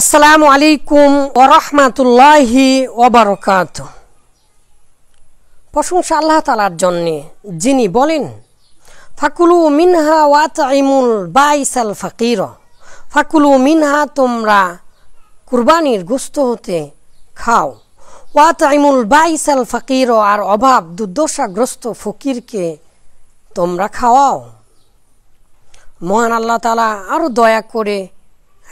আসসালামু আলাইকুম ওরহমাতুল্লাহি ওবরকাত প্রশংসা আল্লাহ তালার জন্যে যিনি বলেন ফাকুলু মিনহা ওয়াত ইমুল বাইসাল ফাকির ফাকুলু মিনহা তোমরা কুরবানির গুস্ত হতে খাও ওয়াত ইমুল বাইসাল ফাকির আর অভাব দুর্দশাগ্রস্ত ফকিরকে তোমরা খাওয়াও মহান আল্লাহ তালা আরও দয়া করে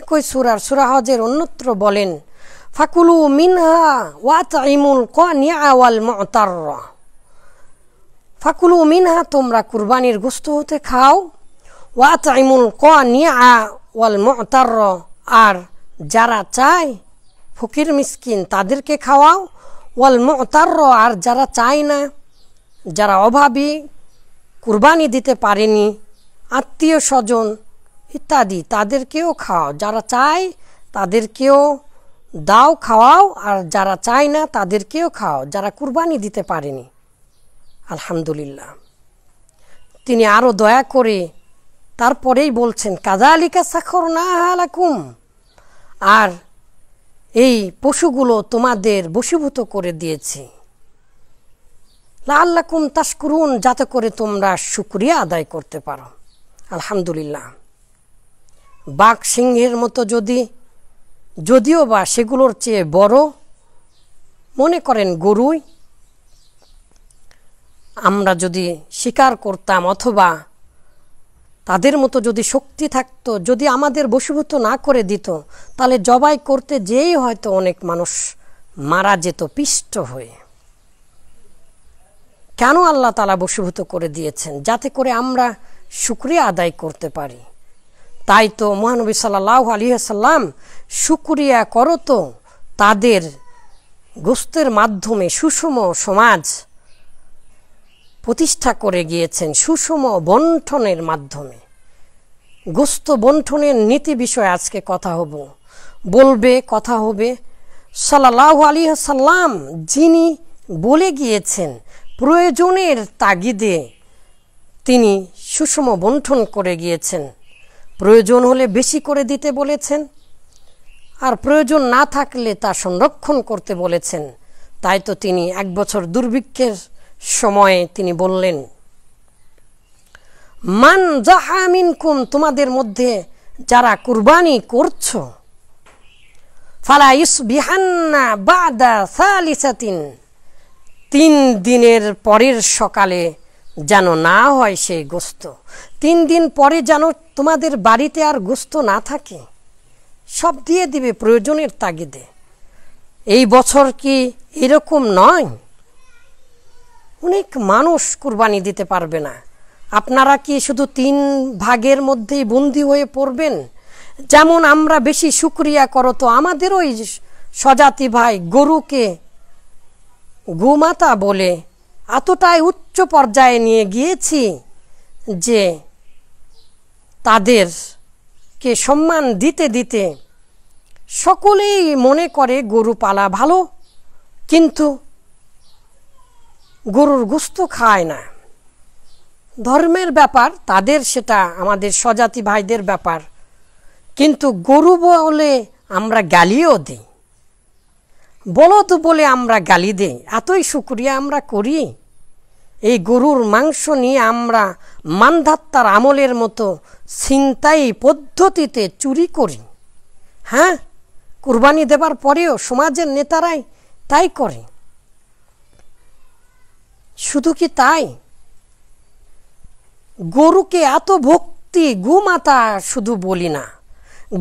একই সুরার সুরাহজের অন্যত্র বলেন ফাকুলু মিনহা ওয়াত ইমুল মতার ফাকুলু মিনহা তোমরা কুরবানির গোস্ত হতে খাও ওয়াত ইমুল মতার আর যারা চায় ফকির মিসকিন তাদেরকে খাওয়াও ওয়াল মতার আর যারা চায় না যারা অভাবী কুরবানি দিতে পারেনি আত্মীয় স্বজন ইত্যাদি তাদেরকেও খাওয়াও যারা চায় তাদেরকেও দাও খাওয়াও আর যারা চায় না তাদেরকেও খাও যারা কুরবানি দিতে পারেনি আলহামদুলিল্লাহ তিনি আরও দয়া করে তারপরেই বলছেন কাজালিকা সাখর না হালাকুম আর এই পশুগুলো তোমাদের বশীভূত করে দিয়েছি লাল্লাকুম করুন যাতে করে তোমরা শুক্রিয়া আদায় করতে পারো আলহামদুলিল্লাহ বাঘ সিংহের মতো যদি যদিও বা সেগুলোর চেয়ে বড় মনে করেন গরুই আমরা যদি শিকার করতাম অথবা তাদের মতো যদি শক্তি থাকতো যদি আমাদের বশীভূত না করে দিত তাহলে জবাই করতে যেই হয়তো অনেক মানুষ মারা যেত পিষ্ট হয়ে কেন আল্লাহ তালা বশীভূত করে দিয়েছেন যাতে করে আমরা শুক্রিয়া আদায় করতে পারি তাই তো মহানবী সাল্লাহ আলিয়াল্লাম সুকুরিয়া করো তো তাদের গোস্তের মাধ্যমে সুষম সমাজ প্রতিষ্ঠা করে গিয়েছেন সুষম বন্ঠনের মাধ্যমে গোস্ত বন্ঠনের নীতি বিষয়ে আজকে কথা হব বলবে কথা হবে সাল্লাহ আলী সাল্লাম যিনি বলে গিয়েছেন প্রয়োজনের তাগিদে তিনি সুষম বন্ঠন করে গিয়েছেন প্রয়োজন হলে বেশি করে দিতে বলেছেন আর প্রয়োজন না থাকলে তা সংরক্ষণ করতে বলেছেন তাই তো তিনি এক বছর দুর্ভিক্ষের সময়ে তিনি বললেন মান জাহামিন কুম তোমাদের মধ্যে যারা কুরবানি করছো ফালা বিহান্না বাদা সালিসাতিন তিন দিনের পরের সকালে যেন না হয় সেই গোস্ত তিন দিন পরে যেন তোমাদের বাড়িতে আর গোস্ত না থাকে সব দিয়ে দিবে প্রয়োজনের তাগিদে এই বছর কি এরকম নয় অনেক মানুষ কুরবানি দিতে পারবে না আপনারা কি শুধু তিন ভাগের মধ্যেই বন্দি হয়ে পড়বেন যেমন আমরা বেশি সুক্রিয়া করো তো আমাদের ওই স্বজাতি ভাই গরুকে গোমাতা বলে এতটাই উচ্চ পর্যায়ে নিয়ে গিয়েছি যে তাদেরকে সম্মান দিতে দিতে সকলেই মনে করে গরু পালা ভালো কিন্তু গরুর গুস্ত খায় না ধর্মের ব্যাপার তাদের সেটা আমাদের স্বজাতি ভাইদের ব্যাপার কিন্তু গরু বলে আমরা গালিও দিই তো বলে আমরা গালি দেই এতই শুক্রিয়া আমরা করি এই গরুর মাংস নিয়ে আমরা মানধাত্তার আমলের মতো ছিনতাই পদ্ধতিতে চুরি করি হ্যাঁ কুরবানি দেবার পরেও সমাজের নেতারাই তাই করে শুধু কি তাই গরুকে এত ভক্তি গুমাতা শুধু বলি না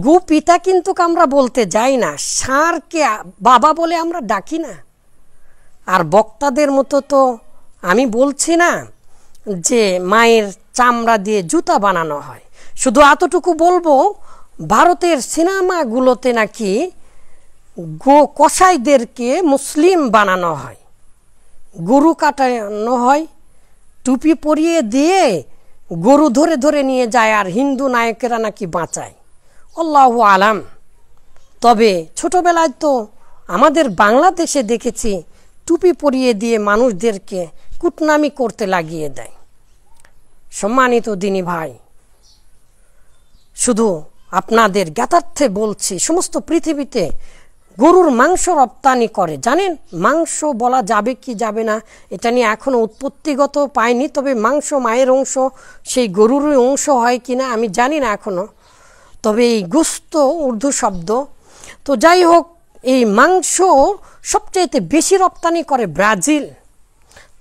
গু পিতা কিন্তু আমরা বলতে যাই না সারকে বাবা বলে আমরা ডাকি না আর বক্তাদের মতো তো আমি বলছি না যে মায়ের চামড়া দিয়ে জুতা বানানো হয় শুধু এতটুকু বলবো ভারতের সিনেমাগুলোতে নাকি গো কসাইদেরকে মুসলিম বানানো হয় গরু কাটানো হয় টুপি পরিয়ে দিয়ে গরু ধরে ধরে নিয়ে যায় আর হিন্দু নায়কেরা নাকি বাঁচায় অল্লাহ আলাম তবে ছোটবেলায় তো আমাদের বাংলাদেশে দেখেছি টুপি পরিয়ে দিয়ে মানুষদেরকে কুটনামি করতে লাগিয়ে দেয় সম্মানিত দিনী ভাই শুধু আপনাদের জ্ঞাতার্থে বলছি সমস্ত পৃথিবীতে গরুর মাংস রপ্তানি করে জানেন মাংস বলা যাবে কি যাবে না এটা নিয়ে এখনও উৎপত্তিগত পায়নি তবে মাংস মায়ের অংশ সেই গরুরই অংশ হয় কি না আমি জানি না এখনও তবে এই গোস্ত উর্দু শব্দ তো যাই হোক এই মাংস সবচাইতে বেশি রপ্তানি করে ব্রাজিল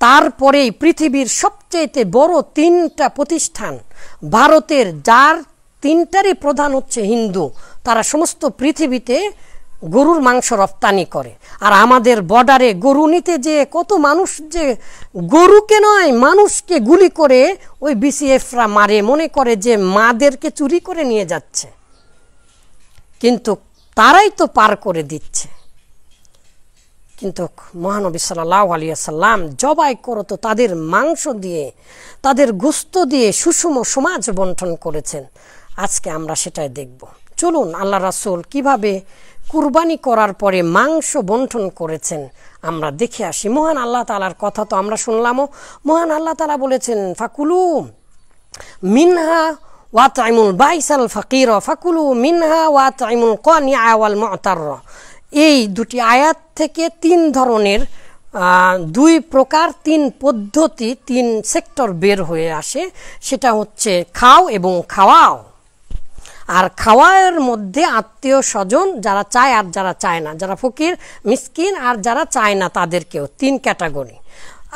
তারপরে পৃথিবীর সবচেয়েতে বড় তিনটা প্রতিষ্ঠান ভারতের যার তিনটারই প্রধান হচ্ছে হিন্দু তারা সমস্ত পৃথিবীতে গরুর মাংস রপ্তানি করে আর আমাদের বর্ডারে গরু নিতে যে কত মানুষ যে গরুকে নয় মানুষকে গুলি করে ওই বিসিএফরা মারে মনে করে যে মাদেরকে চুরি করে নিয়ে যাচ্ছে কিন্তু তারাই তো পার করে দিচ্ছে কিন্তু মহানবী সাল্লাহ আলিয়াল্লাম জবাই করো তো তাদের মাংস দিয়ে তাদের গুস্ত দিয়ে সুষম সমাজ বন্টন করেছেন আজকে আমরা সেটাই দেখবো চলুন আল্লাহ রাসুল কিভাবে কুরবানি করার পরে মাংস বন্টন করেছেন আমরা দেখে আসি মহান আল্লাহ তালার কথা তো আমরা শুনলামও মহান আল্লাহ তালা বলেছেন ফাকুলু মিনহা ওয়াত আইমুল বাইসাল ফাকির ফাকুলু মিনহা ওয়াত আইমুল কনি আওয়াল মতার এই দুটি আয়াত থেকে তিন ধরনের দুই প্রকার তিন পদ্ধতি তিন সেক্টর বের হয়ে আসে সেটা হচ্ছে খাও এবং খাওয়াও আর খাওয়ার মধ্যে আত্মীয় স্বজন যারা চায় আর যারা চায় না যারা ফকির মিসকিন আর যারা চায় না তাদেরকেও তিন ক্যাটাগরি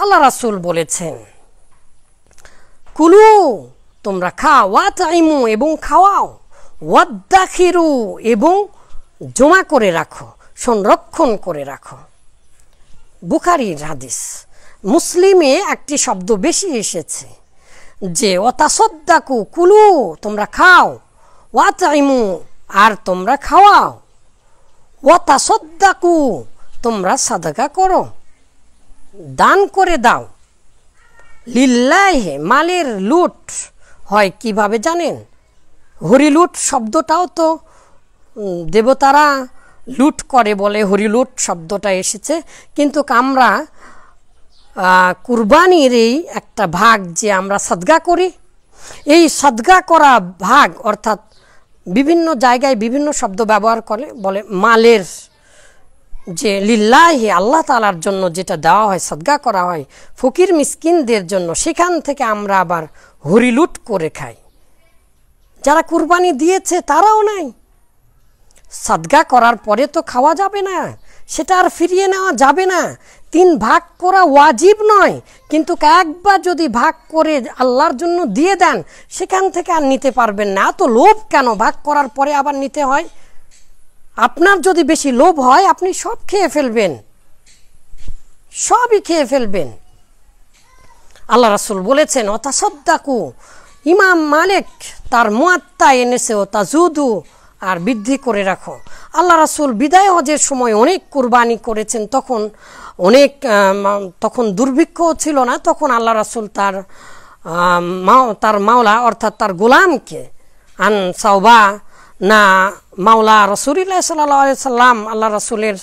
আল্লাহ রাসুল বলেছেন কুলু তোমরা খাও আইমু এবং খাওয়াও ওয়াদ্দাখিরু এবং জমা করে রাখো সংরক্ষণ করে রাখো বুখারির হাদিস মুসলিমে একটি শব্দ বেশি এসেছে যে অতাসদ্দাকু কুলু তোমরা খাও ওয়াতাইমু আর তোমরা খাওয়াও ওয়াতা সদ্দাকু তোমরা সাদাকা করো দান করে দাও লিল্লাহে মালের লুট হয় কিভাবে জানেন হরিলুট শব্দটাও তো দেবতারা লুট করে বলে হরিলুট শব্দটা এসেছে কিন্তু আমরা কুরবানির এই একটা ভাগ যে আমরা সাদগা করি এই সাদগা করা ভাগ অর্থাৎ বিভিন্ন জায়গায় বিভিন্ন শব্দ ব্যবহার করে বলে মালের যে লিল্লাহি আল্লাহ তালার জন্য যেটা দেওয়া হয় সদ্গা করা হয় ফকির মিসকিনদের জন্য সেখান থেকে আমরা আবার হরিলুট করে খাই যারা কুরবানি দিয়েছে তারাও নাই সাদগা করার পরে তো খাওয়া যাবে না সেটা আর ফিরিয়ে নেওয়া যাবে না তিন ভাগ করা ওয়াজিব নয় কিন্তু একবার যদি ভাগ করে আল্লাহর জন্য দিয়ে দেন সেখান থেকে আর নিতে পারবেন না এত লোভ কেন ভাগ করার পরে আবার নিতে হয় আপনার যদি বেশি লোভ হয় আপনি সব খেয়ে ফেলবেন সবই খেয়ে ফেলবেন আল্লাহ রাসুল বলেছেন অতাসদ্দাকু ইমাম মালিক তার মোয়াত্তা এনেছে ও জুদু আর বৃদ্ধি করে রাখো আল্লাহ রাসুল বিদায় হজের সময় অনেক কুরবানি করেছেন তখন অনেক তখন দুর্ভিক্ষ ছিল না তখন আল্লাহ রাসুল তার তার মাওলা অর্থাৎ তার গোলামকে আন সাওবা না মাওলা রসুলিল্লাহ সাল্লা সাল্লাম আল্লাহ রাসুলের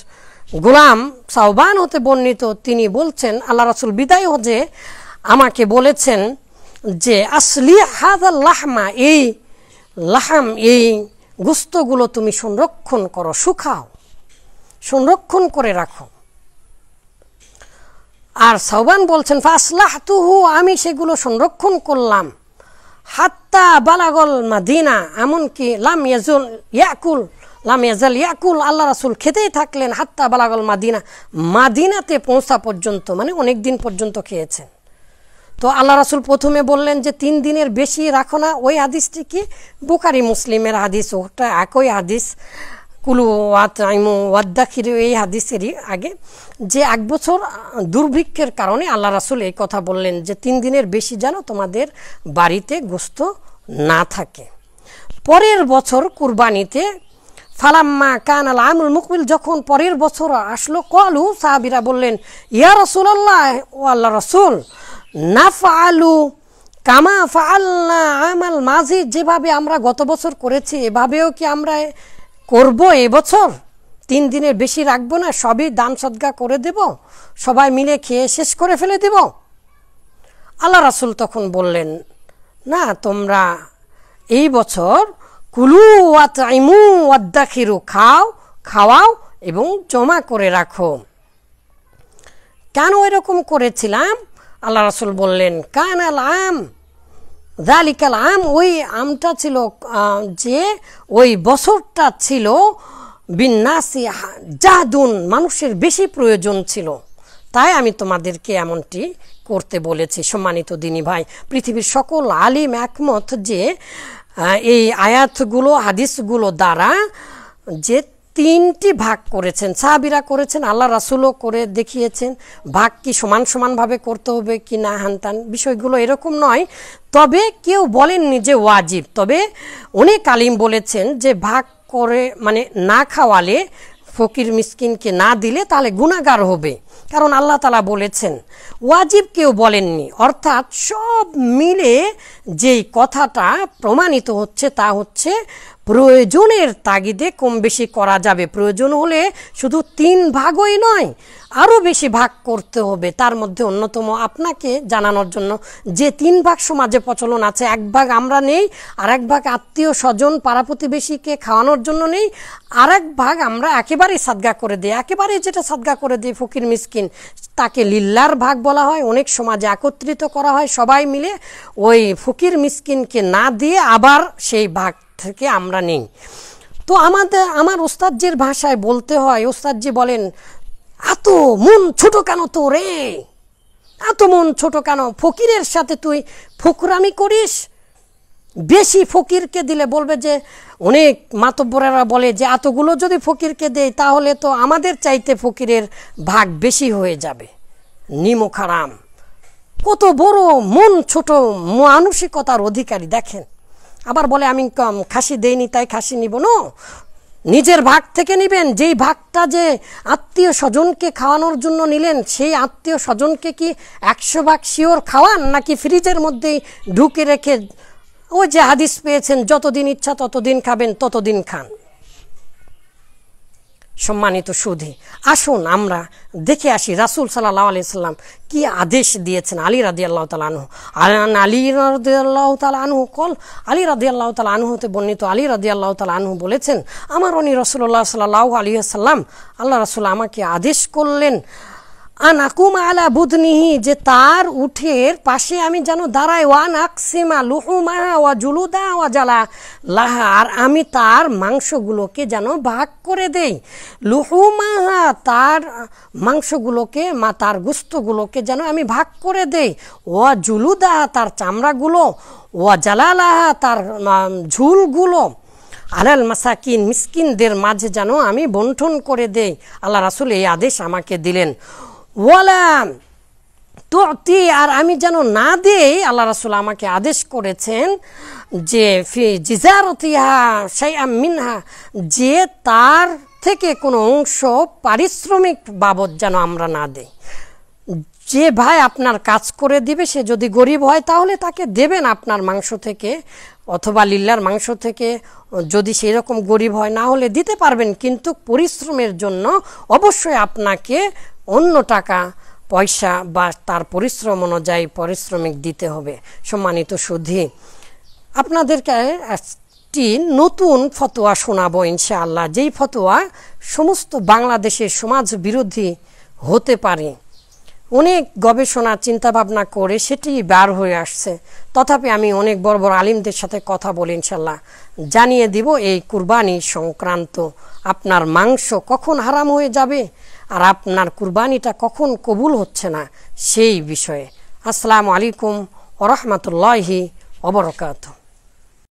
গোলাম সাওবান হতে বর্ণিত তিনি বলছেন আল্লাহ রাসুল বিদায় হজে আমাকে বলেছেন যে আসলি হাদ লাহমা এই লাহাম এই গুস্তগুলো তুমি সংরক্ষণ করো শুকাও সংরক্ষণ করে রাখো আর সৌবান বলছেন ফাসলাহ তুহু আমি সেগুলো সংরক্ষণ করলাম হাত্তা বালাগল মাদিনা এমনকি লাম ইয়াজুল ইয়াকুল লাম ইয়াজাল ইয়াকুল আল্লাহ রাসুল খেতেই থাকলেন হাত্তা বালাগল মাদিনা মাদিনাতে পৌঁছা পর্যন্ত মানে অনেক দিন পর্যন্ত খেয়েছেন তো আল্লাহ রাসুল প্রথমে বললেন যে তিন দিনের বেশি রাখো না ওই হাদিসটি কি বুকারি মুসলিমের হাদিস ওটা একই হাদিস কুলু ওয়াতাইমু ওয়াদ্দাখির এই হাদিসেরই আগে যে এক বছর দুর্ভিক্ষের কারণে আল্লাহ রাসুল এই কথা বললেন যে তিন দিনের বেশি যেন তোমাদের বাড়িতে গোস্ত না থাকে পরের বছর কুরবানিতে ফালাম্মা কান আল আমুল মুকবিল যখন পরের বছর আসলো কলু সাহাবিরা বললেন ইয়া রসুল আল্লাহ ও আল্লাহ রসুল না ফালু কামা ফাল্লা আমাল মাঝি যেভাবে আমরা গত বছর করেছি এভাবেও কি আমরা করব এবছর তিন দিনের বেশি রাখবো না সবই দান সদ্গা করে দেব সবাই মিলে খেয়ে শেষ করে ফেলে দেব আল্লাহ রাসুল তখন বললেন না তোমরা এই বছর কুলু আতাইমু আদাখিরু খাও খাওয়াও এবং জমা করে রাখো কেন এরকম করেছিলাম আল্লাহ রাসুল বললেন কান আল আম জালিকাল আম ওই আমটা ছিল যে ওই বছরটা ছিল বিন্যাসী জাদুন মানুষের বেশি প্রয়োজন ছিল তাই আমি তোমাদেরকে এমনটি করতে বলেছি সম্মানিত দিনী ভাই পৃথিবীর সকল আলিম একমত যে এই আয়াতগুলো হাদিসগুলো দ্বারা যে তিনটি ভাগ করেছেন সাহাবিরা করেছেন আল্লাহ রাসুলও করে দেখিয়েছেন ভাগ কি সমান সমানভাবে করতে হবে কি না হানতান বিষয়গুলো এরকম নয় তবে কেউ বলেননি যে ওয়াজিব তবে অনেক আলিম বলেছেন যে ভাগ করে মানে না খাওয়ালে ফকির মিসকিনকে না দিলে তাহলে গুণাগার হবে কারণ আল্লাহ তালা বলেছেন ওয়াজিব কেউ বলেননি অর্থাৎ সব মিলে যেই কথাটা প্রমাণিত হচ্ছে তা হচ্ছে প্রয়োজনের তাগিদে কম বেশি করা যাবে প্রয়োজন হলে শুধু তিন ভাগই নয় আরও বেশি ভাগ করতে হবে তার মধ্যে অন্যতম আপনাকে জানানোর জন্য যে তিন ভাগ সমাজে প্রচলন আছে এক ভাগ আমরা নেই আর এক ভাগ আত্মীয় স্বজন পাড়া প্রতিবেশীকে খাওয়ানোর জন্য নেই আর এক ভাগ আমরা একেবারেই সাদগা করে দিই একেবারেই যেটা সাদগা করে দিই ফকির মিসকিন তাকে লিল্লার ভাগ বলা হয় অনেক সমাজে একত্রিত করা হয় সবাই মিলে ওই ফকির মিসকিনকে না দিয়ে আবার সেই ভাগ থেকে আমরা নেই তো আমাদের আমার ওস্তাদ্যের ভাষায় বলতে হয় ওস্তাদ বলেন এত মন ছোট কেন তো রে এত মন ছোট কেন ফকিরের সাথে তুই ফকরামি করিস বেশি ফকিরকে দিলে বলবে যে অনেক মাতব্বরেরা বলে যে এতগুলো যদি ফকিরকে দেয় তাহলে তো আমাদের চাইতে ফকিরের ভাগ বেশি হয়ে যাবে নিমখারাম কত বড় মন ছোট মানসিকতার অধিকারী দেখেন আবার বলে আমি কম খাসি দেইনি তাই খাসি নিব না নিজের ভাগ থেকে নেবেন যেই ভাগটা যে আত্মীয় স্বজনকে খাওয়ানোর জন্য নিলেন সেই আত্মীয় স্বজনকে কি একশো ভাগ শিওর খাওয়ান নাকি ফ্রিজের মধ্যেই ঢুকে রেখে ও যে হাদিস পেয়েছেন যতদিন ইচ্ছা ততদিন খাবেন ততদিন খান সম্মানিত সুধি আসুন আমরা দেখে আসি রাসুল সাল্লাহ আলি সাল্লাম কি আদেশ দিয়েছেন আলী রাদি আল্লাহ আনহু আলী রাদি আল্লাহ আনহু কল আলী রাদি আল্লাহ তালানহুতে বর্ণিত আলী রাদি আল্লাহ আনহু বলেছেন আমার অনি রসুল্লাহ সাল্লাহ আলী সাল্লাম আল্লাহ রসুল আমাকে আদেশ করলেন আন আকুম আলা বুধনিহি যে তার উঠের পাশে আমি যেন দাঁড়াই ওয়ান আকসিমা লুহুমাহা ওয়া জুলুদা ওয়া জালা লাহা আর আমি তার মাংসগুলোকে যেন ভাগ করে দেই লুহুমাহা তার মাংসগুলোকে মা তার গুস্তগুলোকে যেন আমি ভাগ করে দেই ওয়া জুলুদা তার চামড়াগুলো ওয়া জালালাহা তার ঝুলগুলো আলাল মাসাকিন মিসকিনদের মাঝে যেন আমি বন্টন করে দেই আল্লাহ রাসুল এই আদেশ আমাকে দিলেন ওয়ালাম তুতি আর আমি যেন না দিয়েই আল্লাহ রাসুল আমাকে আদেশ করেছেন যে ফি জিজারতিহা সেই মিনহা যে তার থেকে কোনো অংশ পারিশ্রমিক বাবদ যেন আমরা না দেই যে ভাই আপনার কাজ করে দিবে সে যদি গরিব হয় তাহলে তাকে দেবেন আপনার মাংস থেকে অথবা লিল্লার মাংস থেকে যদি সেই রকম গরিব হয় না হলে দিতে পারবেন কিন্তু পরিশ্রমের জন্য অবশ্যই আপনাকে অন্য টাকা পয়সা বা তার পরিশ্রম অনুযায়ী পারিশ্রমিক দিতে হবে সম্মানিত সুধি আপনাদেরকে একটি নতুন ফতোয়া শোনাবো ইনশাআল্লাহ যেই ফতোয়া সমস্ত বাংলাদেশের সমাজ বিরোধী হতে পারে অনেক গবেষণা চিন্তাভাবনা করে সেটি বার হয়ে আসছে তথাপি আমি অনেক বড় বড় আলিমদের সাথে কথা বলি ইনশাল্লাহ জানিয়ে দিব এই কুরবানি সংক্রান্ত আপনার মাংস কখন হারাম হয়ে যাবে আর আপনার কুরবানিটা কখন কবুল হচ্ছে না সেই বিষয়ে আসসালামু আলাইকুম ওরহমতুল্লাহি অবরকাত